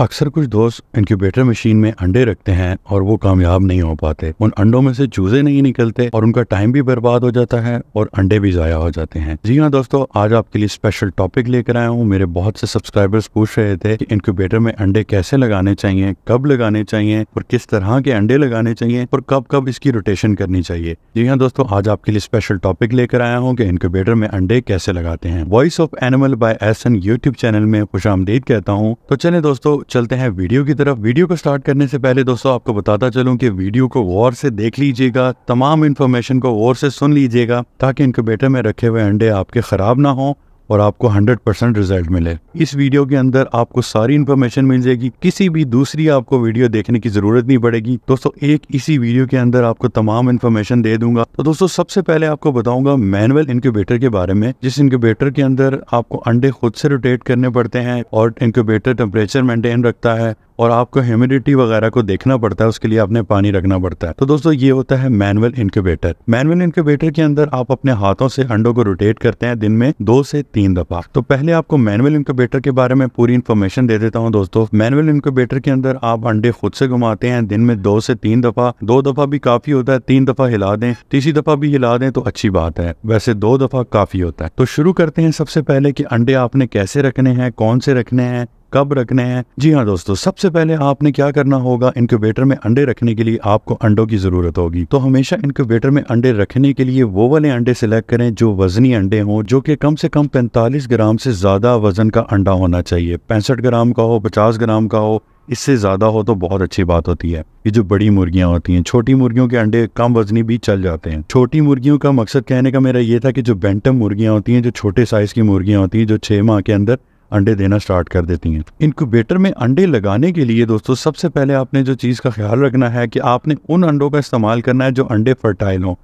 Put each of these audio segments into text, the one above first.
अक्सर कुछ दोस्त इंक्यूबेटर मशीन में अंडे रखते हैं और वो कामयाब नहीं हो पाते उन अंडों में से चूजे नहीं निकलते और उनका टाइम भी बर्बाद हो जाता है और अंडे भी ज़ाया हो जाते हैं जी हाँ दोस्तों आज आपके लिए स्पेशल टॉपिक लेकर आया हूँ मेरे बहुत से सब्सक्राइबर्स पूछ रहे थे कि इंक्यूबेटर में अंडे कैसे लगाने चाहिए कब लगाने चाहिए और किस तरह के अंडे लगाने चाहिए और कब कब इसकी रोटेशन करनी चाहिए जी हाँ दोस्तों आज आपके लिए स्पेशल टॉपिक लेकर आया हूँ की इंक्यूबेटर में अंडे कैसे लगाते हैं voice of animal by S N YouTube channel में खुश कहता हूँ तो चले दोस्तों चलते हैं वीडियो की तरफ वीडियो को स्टार्ट करने से पहले दोस्तों आपको बताता चलूं कि वीडियो को गौर से देख लीजिएगा तमाम इन्फॉर्मेशन को गौर से सुन लीजिएगा ताकि इनक्यूबेटर में रखे हुए अंडे आपके ख़राब ना हों और आपको 100 परसेंट रिजल्ट मिले इस वीडियो के अंदर आपको सारी इन्फॉर्मेशन मिल जाएगी किसी भी दूसरी आपको वीडियो देखने की जरूरत नहीं पड़ेगी दोस्तों एक इसी वीडियो के अंदर आपको तमाम इन्फॉर्मेशन दे दूंगा तो दोस्तों सबसे पहले आपको बताऊंगा मैनुअल इंक्यूबेटर के बारे में जिस इनक्यूबेटर के अंदर आपको अंडे खुद से रोटेट करने पड़ते हैं और इंक्यूबेटर टेम्परेचर मेंटेन रखता है और आपको ह्यूमिडिटी वगैरह को देखना पड़ता है उसके लिए आपने पानी रखना पड़ता है तो दोस्तों ये होता है मैनुअल इंक्यूबेटर मैनुअल इंक्यूबेटर के अंदर आप अपने हाथों से अंडों को रोटेट करते हैं दिन में दो से तीन दफा तो पहले आपको मैनुअल इंक्यूबेटर के बारे में पूरी इन्फॉर्मेशन दे देता हूँ दोस्तों मैनुअल इंक्यूबेटर के अंदर आप अंडे खुद से घुमाते हैं दिन में दो से तीन दफा दो दफा भी काफी होता है तीन दफा हिला दें तीसरी दफा भी हिला दें तो अच्छी बात है वैसे दो दफा काफी होता है तो शुरू करते हैं सबसे पहले कि अंडे आपने कैसे रखने हैं कौन से रखने हैं कब रखने हैं जी हाँ दोस्तों सबसे पहले आपने क्या करना होगा इनक्यूबेटर में अंडे रखने के लिए आपको अंडों की जरूरत होगी तो हमेशा इनक्यूबेटर में अंडे रखने के लिए वो वाले अंडे सिलेक्ट करें जो वजनी अंडे हों जो कि कम से कम पैंतालीस ग्राम से ज्यादा वजन का अंडा होना चाहिए पैंसठ ग्राम का हो पचास ग्राम का हो इससे ज़्यादा हो तो बहुत अच्छी बात होती है ये जो बड़ी मुर्गियाँ होती हैं छोटी मुर्गियों के अंडे कम वजनी भी चल जाते हैं छोटी मुर्गियों का मकसद कहने का मेरा ये था कि जो बेंटम मुर्गियाँ होती हैं जो छोटे साइज़ की मुर्गियाँ होती हैं जो छह माह के अंदर अंडे देना स्टार्ट कर देती हैं इनक्यूबेटर में अंडे लगाने के लिए दोस्तों सबसे पहले आपने जो चीज़ का ख्याल रखना है कि आपने उन अंडों का इस्तेमाल करना है जो अंडे फर्टाइल हों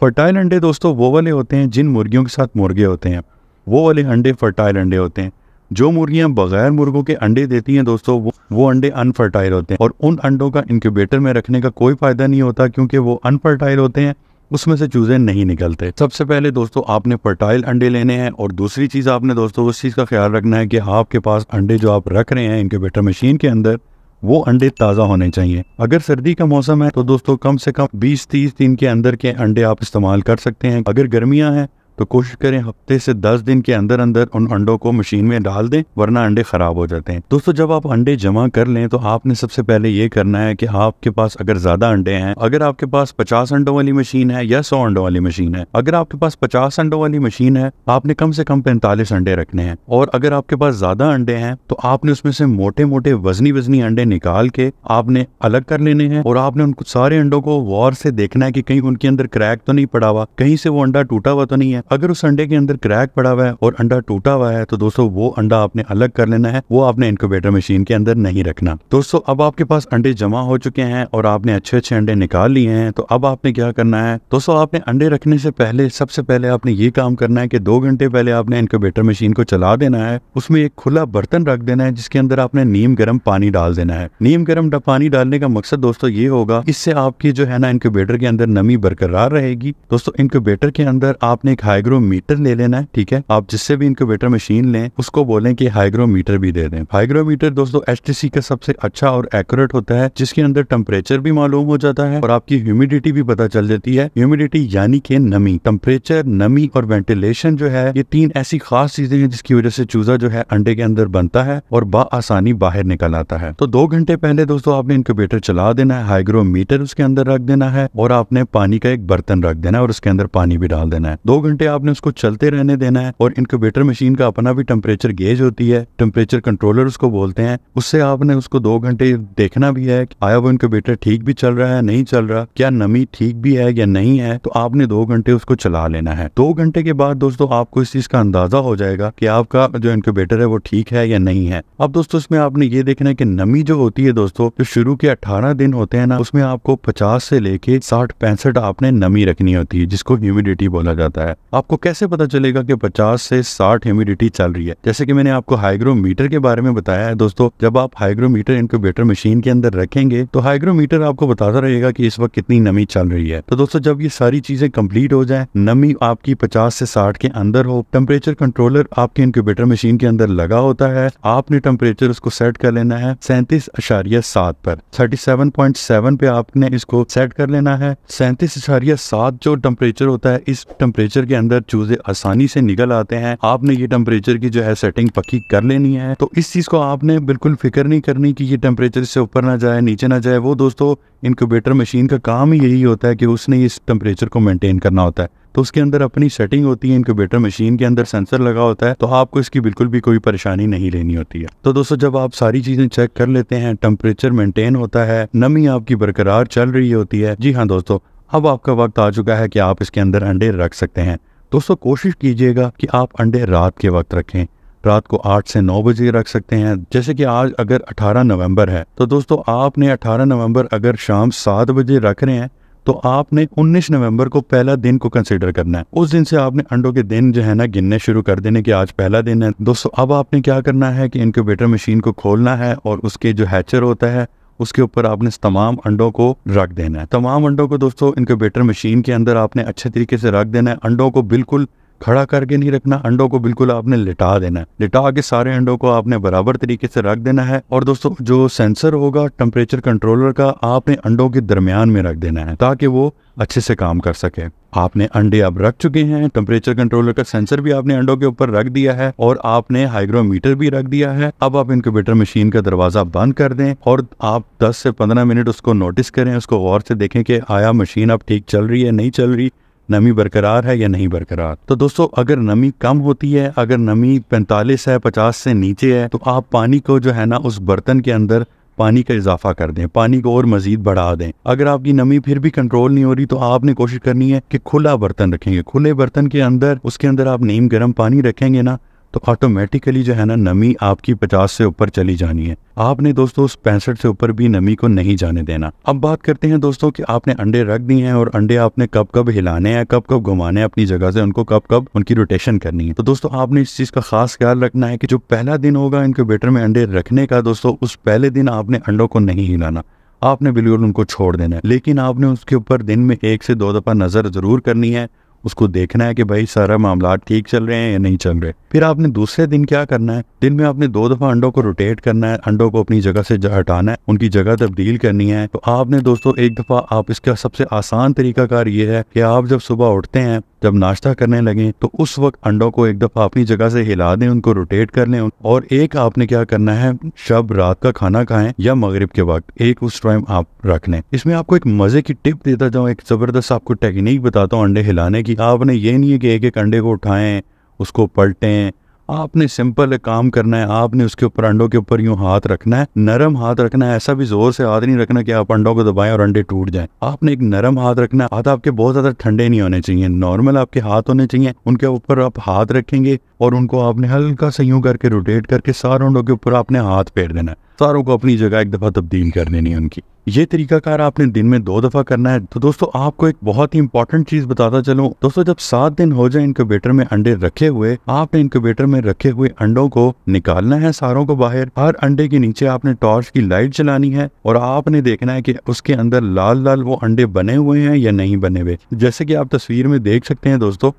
फर्टाइल अंडे दोस्तों वो वाले होते हैं जिन मुर्गियों के साथ मुर्गे होते हैं वो वाले अंडे फर्टाइल अंडे होते हैं जो मुर्गियाँ बगैर मुर्गों के अंडे देती हैं दोस्तों वो वो अंडे अनफर्टाइल होते हैं और उन अंडों का इनक्यूबेटर में रखने का कोई फ़ायदा नहीं होता क्योंकि वो अनफर्टाइल होते हैं उसमें से चूज़े नहीं निकलते सबसे पहले दोस्तों आपने फर्टाइल अंडे लेने हैं और दूसरी चीज़ आपने दोस्तों उस चीज़ का ख्याल रखना है कि आपके पास अंडे जो आप रख रहे हैं इनके बेटर मशीन के अंदर वो अंडे ताज़ा होने चाहिए अगर सर्दी का मौसम है तो दोस्तों कम से कम 20-30 दिन के अंदर के अंडे आप इस्तेमाल कर सकते हैं अगर गर्मियां हैं तो कोशिश करें हफ्ते से दस दिन के अंदर अंदर उन अंडों को मशीन में डाल दें वरना अंडे खराब हो जाते हैं दोस्तों जब आप अंडे जमा कर लें तो आपने सबसे पहले ये करना है कि आपके पास अगर ज्यादा अंडे हैं अगर आपके पास पचास अंडों वाली मशीन है या सौ अंडों वाली मशीन है अगर आपके पास पचास अंडों वाली मशीन है आपने कम से कम पैंतालीस अंडे रखने हैं और अगर आपके पास ज्यादा अंडे हैं तो आपने उसमें से मोटे मोटे वजनी वजनी अंडे निकाल के आपने अलग कर लेने हैं और आपने उन सारे अंडों को वॉर से देखना है कि कहीं उनके अंदर क्रैक तो नहीं पड़ा हुआ कहीं से वो अंडा टूटा हुआ तो नहीं है हैं अगर उस अंडे के अंदर क्रैक पड़ा हुआ है और अंडा टूटा हुआ है तो दोस्तों वो अंडा आपने अलग कर लेना है वो आपने इनक्यूबेटर मशीन के अंदर नहीं रखना दोस्तों अब आपके पास अंडे जमा हो चुके हैं और आपने अच्छे अच्छे अंडे निकाल लिए हैं तो अब आपने क्या करना है दोस्तों आपने अंडे रखने से पहले सबसे पहले आपने ये काम करना है कि दो घंटे पहले आपने इनक्यूबेटर मशीन को चला देना है उसमें एक खुला बर्तन रख देना है जिसके अंदर आपने नीम गर्म पानी डाल देना है नीम गर्म पानी डालने का मकसद दोस्तों ये होगा इससे आपकी जो है ना इनक्यूबेटर के अंदर नमी बरकरार रहेगी दोस्तों इनक्यूबेटर के अंदर आपने एक हाइग्रोमीटर ले लेना है ठीक है आप जिससे भी इनक्यूबेटर मशीन लें उसको बोलें कि हाइग्रोमीटर भी दे दें हाइग्रोमीटर दोस्तों एच का सबसे अच्छा और एक्यूरेट होता है जिसके अंदर टेम्परेचर भी मालूम हो जाता है और आपकी ह्यूमिडिटी भी पता चल जाती है ह्यूमिडिटी यानी कि नमी टेम्परेचर नमी और वेंटिलेशन जो है ये तीन ऐसी खास चीजें हैं जिसकी वजह से चूजा जो है अंडे के अंदर बनता है और बासानी बाहर निकल आता है तो दो घंटे पहले दोस्तों आपने इनक्यूबेटर चला देना है हाइग्रोमीटर उसके अंदर रख देना है और आपने पानी का एक बर्तन रख देना है और उसके अंदर पानी भी डाल देना है दो घंटे घंटे आपने उसको चलते रहने देना है और इनक्यूबेटर मशीन का अपना भी टेम्परेचर गेज होती है टेम्परेचर कंट्रोलर उसको बोलते हैं उससे आपने उसको दो घंटे देखना भी है आया वो इनक्यूबेटर ठीक भी चल रहा है नहीं चल रहा क्या नमी ठीक भी है या नहीं है तो आपने दो घंटे उसको चला लेना है दो घंटे के बाद दोस्तों आपको इस चीज का अंदाजा हो जाएगा कि आपका जो इनक्यूबेटर है वो ठीक है या नहीं है अब दोस्तों इसमें आपने ये देखना है कि नमी जो होती है दोस्तों जो शुरू के अठारह दिन होते हैं ना उसमें आपको पचास से लेके साठ पैंसठ आपने नमी रखनी होती है जिसको ह्यूमिडिटी बोला जाता है आपको कैसे पता चलेगा कि 50 से 60 ह्यूमिडिटी चल रही है जैसे कि मैंने आपको हाइग्रोमीटर के बारे में बताया है दोस्तों जब आप हाइग्रोमीटर इनक्यूबेटर मशीन के अंदर रखेंगे तो हाइग्रोमीटर आपको बताता रहेगा कि इस वक्त कितनी नमी चल रही है तो दोस्तों जब ये सारी चीजें कंप्लीट हो जाए नमी आपकी पचास से साठ के अंदर हो टेम्परेचर कंट्रोलर आपके इनक्यूबेटर मशीन के अंदर लगा होता है आपने टेम्परेचर उसको सेट कर लेना है सैंतीस अशारिया सात पर थर्टी सेवन पॉइंट सेवन पे आपने इसको सेट कर लेना है सैंतीस अशारिया सात जो टेम्परेचर होता है इस टेम्परेचर के अंदर चूजे आसानी से निकल आते हैं आपने ये टेम्परेचर की जो है सेटिंग पक्की कर लेनी है तो इस चीज़ को आपने बिल्कुल फिक्र नहीं करनी कि ये टेम्परेचर इससे ऊपर ना जाए नीचे ना जाए वो दोस्तों इनक्यूबेटर मशीन का काम ही यही होता है कि उसने इस टेम्परेचर को मेंटेन करना होता है तो उसके अंदर अपनी सेटिंग होती है इनक्यूबेटर मशीन के अंदर सेंसर लगा होता है तो आपको इसकी बिल्कुल भी कोई परेशानी नहीं लेनी होती है तो दोस्तों जब आप सारी चीज़ें चेक कर लेते हैं टेम्परेचर मेंटेन होता है नमी आपकी बरकरार चल रही होती है जी हाँ दोस्तों अब आपका वक्त आ चुका है कि आप इसके अंदर अंडे रख सकते हैं दोस्तों कोशिश कीजिएगा कि आप अंडे रात के वक्त रखें रात को 8 से 9 बजे रख सकते हैं जैसे कि आज अगर 18 नवंबर है तो दोस्तों आपने 18 नवंबर अगर शाम 7 बजे रख रहे हैं तो आपने 19 नवंबर को पहला दिन को कंसिडर करना है उस दिन से आपने अंडों के दिन जो है ना गिनने शुरू कर देने कि आज पहला दिन है दोस्तों अब आपने क्या करना है कि इनक्यूबेटर मशीन को खोलना है और उसके जो हैचर होता है उसके ऊपर आपने तमाम अंडों को रख देना है तमाम अंडों को दोस्तों इनक्यूबेटर मशीन के अंदर आपने अच्छे तरीके से रख देना है अंडों को बिल्कुल खड़ा करके नहीं रखना अंडों को बिल्कुल आपने लिटा देना है लिटा के सारे अंडों को आपने बराबर तरीके से रख देना है और दोस्तों जो सेंसर होगा टेम्परेचर कंट्रोलर का आपने अंडों के दरमियान में रख देना है ताकि वो अच्छे से काम कर सके आपने अंडे अब रख चुके हैं टेम्परेचर कंट्रोलर का सेंसर भी आपने अंडों के ऊपर रख दिया है और आपने हाइग्रोमीटर भी रख दिया है अब आप इनक्यूबेटर मशीन का दरवाजा बंद कर दें और आप 10 से 15 मिनट उसको नोटिस करें उसको गौर से देखें कि आया मशीन अब ठीक चल रही है नहीं चल रही नमी बरकरार है या नहीं बरकरार तो दोस्तों अगर नमी कम होती है अगर नमी 45 है 50 से नीचे है तो आप पानी को जो है ना उस बर्तन के अंदर पानी का इजाफा कर दें पानी को और मजीद बढ़ा दें अगर आपकी नमी फिर भी कंट्रोल नहीं हो रही तो आपने कोशिश करनी है कि खुला बर्तन रखेंगे खुले बर्तन के अंदर उसके अंदर आप नीम गर्म पानी रखेंगे ना तो ऑटोमेटिकली जो है ना नमी आपकी पचास से ऊपर चली जानी है आपने दोस्तों उस पैंसठ से ऊपर भी नमी को नहीं जाने देना अब बात करते हैं दोस्तों कि आपने अंडे रख दिए हैं और अंडे आपने कब कब हिलाने हैं कब कब घुमाने हैं अपनी जगह से उनको कब कब उनकी रोटेशन करनी है तो दोस्तों आपने इस चीज का खास ख्याल रखना है कि जो पहला दिन होगा इनक्यूबेटर में अंडे रखने का दोस्तों उस पहले दिन आपने अंडो को नहीं हिलाना आपने बिल्कुल उनको छोड़ देना है लेकिन आपने उसके ऊपर दिन में एक से दो दफा नजर जरूर करनी है उसको देखना है कि भाई सारा मामला ठीक चल रहे हैं या नहीं चल रहे फिर आपने दूसरे दिन क्या करना है दिन में आपने दो दफा अंडों को रोटेट करना है अंडों को अपनी जगह से हटाना है उनकी जगह तब्दील करनी है तो आपने दोस्तों एक दफा आप इसका सबसे आसान तरीका कार ये है कि आप जब सुबह उठते हैं जब नाश्ता करने लगे तो उस वक्त अंडों को एक दफ़ा अपनी जगह से हिला दें उनको रोटेट कर लें और एक आपने क्या करना है शब रात का खाना खाएं या मगरिब के वक्त एक उस टाइम आप रख लें इसमें आपको एक मज़े की टिप देता जाऊँ एक ज़बरदस्त आपको टेक्निक बताता हूँ अंडे हिलाने की आपने ये नहीं है कि एक एक अंडे को उठाएं उसको पलटें आपने सिंपल एक काम करना है आपने उसके ऊपर अंडों के ऊपर यूं हाथ रखना है नरम हाथ रखना है ऐसा भी जोर से हाथ नहीं रखना कि आप अंडों को दबाएं और अंडे टूट जाएं आपने एक नरम हाथ रखना है हाथ आपके बहुत ज्यादा ठंडे नहीं होने चाहिए नॉर्मल आपके हाथ होने चाहिए उनके ऊपर आप हाथ रखेंगे और उनको आपने हल्का से यूं करके रोटेट करके सारों अंडों के ऊपर आपने हाथ फेर देना है सारों को अपनी जगह एक दफा तब्दील कर देनी है उनकी ये तरीकाकार आपने दिन में दो दफा करना है तो दोस्तों आपको एक बहुत ही इंपॉर्टेंट चीज बताता चलो दोस्तों जब सात दिन हो जाए इनक्यूबेटर में अंडे रखे हुए आपने इनक्यूबेटर में रखे हुए अंडों को निकालना है सारों को बाहर हर अंडे के नीचे आपने टॉर्च की लाइट चलानी है और आपने देखना है की उसके अंदर लाल लाल वो अंडे बने हुए हैं या नहीं बने हुए जैसे की आप तस्वीर में देख सकते हैं दोस्तों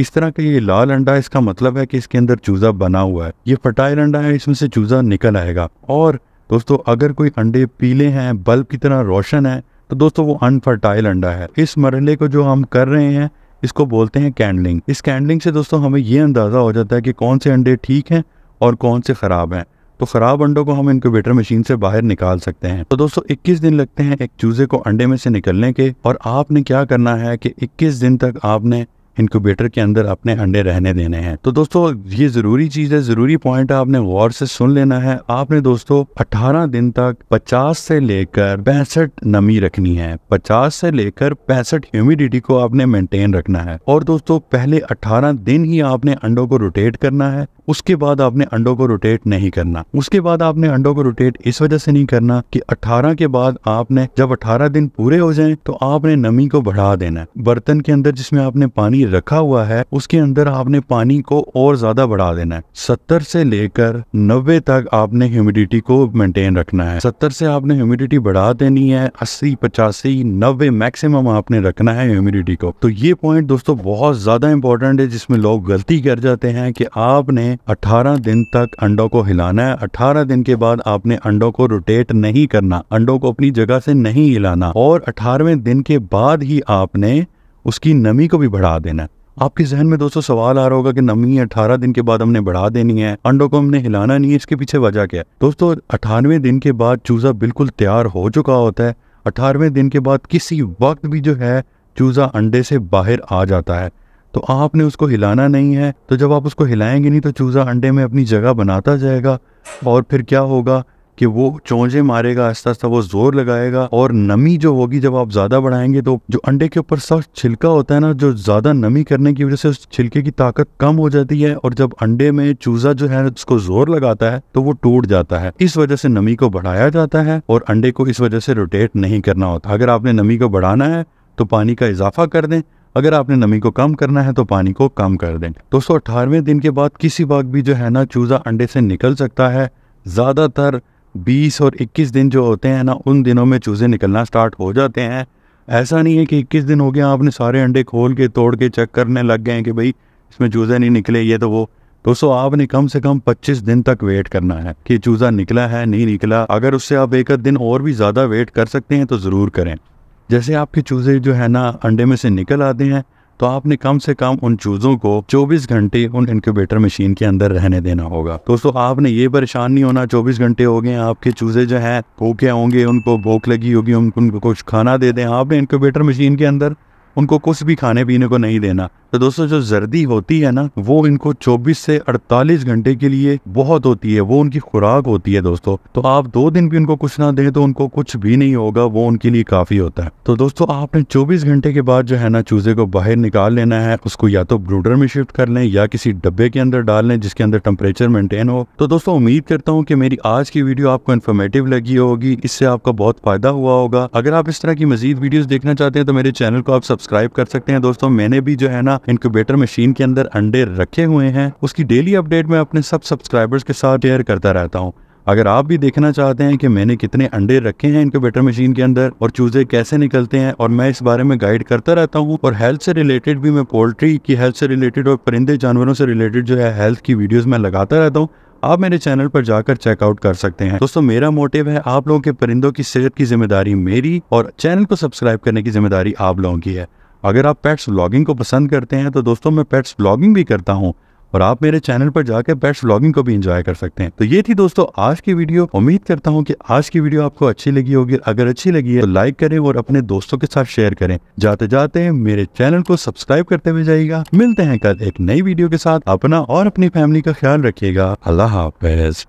इस तरह का ये लाल अंडा इसका मतलब है कि इसके अंदर चूजा बना हुआ है ये फर्टाइल अंडा है इसमें से चूजा निकल आएगा और दोस्तों अगर कोई अंडे पीले हैं बल्ब की तरह रोशन है तो दोस्तों वो अनफर्टाइल अंडा है इस मरले को जो हम कर रहे हैं इसको बोलते हैं कैंडलिंग इस कैंडलिंग से दोस्तों हमें ये अंदाज़ा हो जाता है कि कौन से अंडे ठीक हैं और कौन से ख़राब हैं तो ख़राब अंडों को हम इनक्यूबेटर मशीन से बाहर निकाल सकते हैं तो दोस्तों 21 दिन लगते हैं एक चूजे को अंडे में से निकलने के और आपने क्या करना है कि 21 दिन तक आपने इनक्यूबेटर के अंदर अपने अंडे रहने देने हैं तो दोस्तों ये ज़रूरी चीज़ है ज़रूरी पॉइंट आपने गौर से सुन लेना है आपने दोस्तों 18 दिन तक 50 से लेकर पैंसठ नमी रखनी है 50 से लेकर पैंसठ ह्यूमिडिटी को आपने मेंटेन रखना है और दोस्तों पहले 18 दिन ही आपने अंडों को रोटेट करना है उसके बाद आपने अंडों को रोटेट नहीं करना उसके बाद आपने अंडों को रोटेट इस वजह से नहीं करना कि 18 के बाद आपने जब 18 दिन पूरे हो जाएं तो आपने नमी को बढ़ा देना है बर्तन के अंदर जिसमें आपने पानी रखा हुआ है उसके अंदर आपने पानी को और ज्यादा बढ़ा देना है सत्तर से लेकर नब्बे तक आपने ह्यूमिडिटी को मेंटेन रखना है सत्तर से आपने ह्यूमिडिटी बढ़ा देनी है अस्सी पचासी नब्बे मैक्सिमम आपने रखना है ह्यूमिडिटी को तो ये पॉइंट दोस्तों बहुत ज्यादा इंपॉर्टेंट है जिसमें लोग गलती कर जाते हैं कि आपने आपने 18 दिन तक अंडों को हिलाना है 18 दिन के बाद आपने अंडों को रोटेट नहीं करना अंडों को अपनी जगह से नहीं हिलाना और 18वें दिन के बाद ही आपने उसकी नमी को भी बढ़ा देना आपके जहन में दोस्तों सवाल आ रहा होगा कि नमी 18 दिन के बाद हमने बढ़ा देनी है अंडों को हमने हिलाना नहीं है इसके पीछे वजह क्या है दोस्तों अठारहवें दिन के बाद चूजा बिल्कुल तैयार हो चुका होता है अठारहवें दिन के बाद किसी वक्त भी जो है चूजा अंडे से बाहर आ जाता है तो आपने उसको हिलाना नहीं है तो जब आप उसको हिलाएंगे नहीं तो चूज़ा अंडे में अपनी जगह बनाता जाएगा और फिर क्या होगा कि वो चौंजे मारेगा आस्ता आस्ता वो जोर लगाएगा और नमी जो होगी जब आप ज़्यादा बढ़ाएंगे तो जो अंडे के ऊपर सख्त छिलका होता है ना जो ज़्यादा नमी करने की वजह से उस छिलके की ताकत कम हो जाती है और जब अंडे में चूजा जो है उसको जोर लगाता है तो वो टूट जाता है इस वजह से नमी को बढ़ाया जाता है और अंडे को इस वजह से रोटेट नहीं करना होता अगर आपने नमी को बढ़ाना है तो पानी का इजाफा कर दें अगर आपने नमी को कम करना है तो पानी को कम कर दें दोस्तों अठारहवें दिन के बाद किसी बाग भी जो है ना चूज़ा अंडे से निकल सकता है ज़्यादातर 20 और 21 दिन जो होते हैं ना उन दिनों में चूज़े निकलना स्टार्ट हो जाते हैं ऐसा नहीं है कि इक्कीस दिन हो गया आपने सारे अंडे खोल के तोड़ के चेक करने लग गए हैं कि भाई इसमें चूज़े नहीं निकले ये तो वो दोस्तों आपने कम से कम 25 दिन तक वेट करना है कि चूज़ा निकला है नहीं निकला अगर उससे आप एक दिन और भी ज़्यादा वेट कर सकते हैं तो ज़रूर करें जैसे आपके चूज़े जो है ना अंडे में से निकल आते हैं तो आपने कम से कम उन चूज़ों को 24 घंटे उन इनक्यूबेटर मशीन के अंदर रहने देना होगा दोस्तों आपने ये परेशान नहीं होना 24 घंटे हो गए आपके चूज़े जो हैं भूखे होंगे उनको भूख लगी होगी उनको कुछ खाना दे दें आपने इनक्यूबेटर मशीन के अंदर उनको कुछ भी खाने पीने को नहीं देना तो दोस्तों जो जर्दी होती है ना वो इनको 24 से 48 घंटे के लिए बहुत होती है वो उनकी खुराक होती है दोस्तों तो आप दो दिन भी उनको कुछ ना दें तो उनको कुछ भी नहीं होगा वो उनके लिए काफी होता है तो दोस्तों आपने चौबीस घंटे के बाद जो है ना चूजे को बाहर निकाल लेना है उसको या तो ब्रूडर में शिफ्ट कर लें या किसी डब्बे के अंदर डाल लें जिसके अंदर टेम्परेचर मेंटेन हो तो दोस्तों उम्मीद करता हूँ कि मेरी आज की वीडियो आपको इन्फॉर्मेटिव लगी होगी इससे आपका बहुत फायदा हुआ होगा अगर आप इस तरह की मजीद वीडियो देखना चाहते हैं तो मेरे चैनल को आप सब्सक्राइब कर सकते हैं दोस्तों मैंने भी जो है ना इनक्यूबेटर मशीन के अंदर अंडे रखे हुए हैं उसकी डेली अपडेट मैं अपने सब सब्सक्राइबर्स के साथ शेयर करता रहता हूँ अगर आप भी देखना चाहते हैं कि मैंने कितने अंडे रखे हैं इनक्यूबेटर मशीन के अंदर और चूजे कैसे निकलते हैं और मैं इस बारे में गाइड करता रहता हूँ और हेल्थ से रिलेटेड भी मैं पोल्ट्री की हेल्थ से रिलेटेड और परिंदे जानवरों से रिलेटेड जो है हेल्थ की वीडियोस मैं लगाता रहता हूँ आप मेरे चैनल पर जाकर चेकआउट कर सकते हैं दोस्तों मेरा मोटिव है आप लोगों के परिंदों की सेहत की जिम्मेदारी मेरी और चैनल को सब्सक्राइब करने की जिम्मेदारी आप लोगों की है अगर आप पेट्स व्लॉगिंग को पसंद करते हैं तो दोस्तों मैं पेट्स व्लॉगिंग भी करता हूँ और आप मेरे चैनल पर जाकर पेट्स व्लॉगिंग को भी एंजॉय कर सकते हैं तो ये थी दोस्तों आज की वीडियो उम्मीद करता हूँ कि आज की वीडियो आपको अच्छी लगी होगी अगर अच्छी लगी है तो लाइक करें और अपने दोस्तों के साथ शेयर करें जाते जाते मेरे चैनल को सब्सक्राइब करते हुए जाइएगा मिलते हैं कल एक नई वीडियो के साथ अपना और अपनी फैमिली का ख्याल रखिएगा अल्लाह हाफिज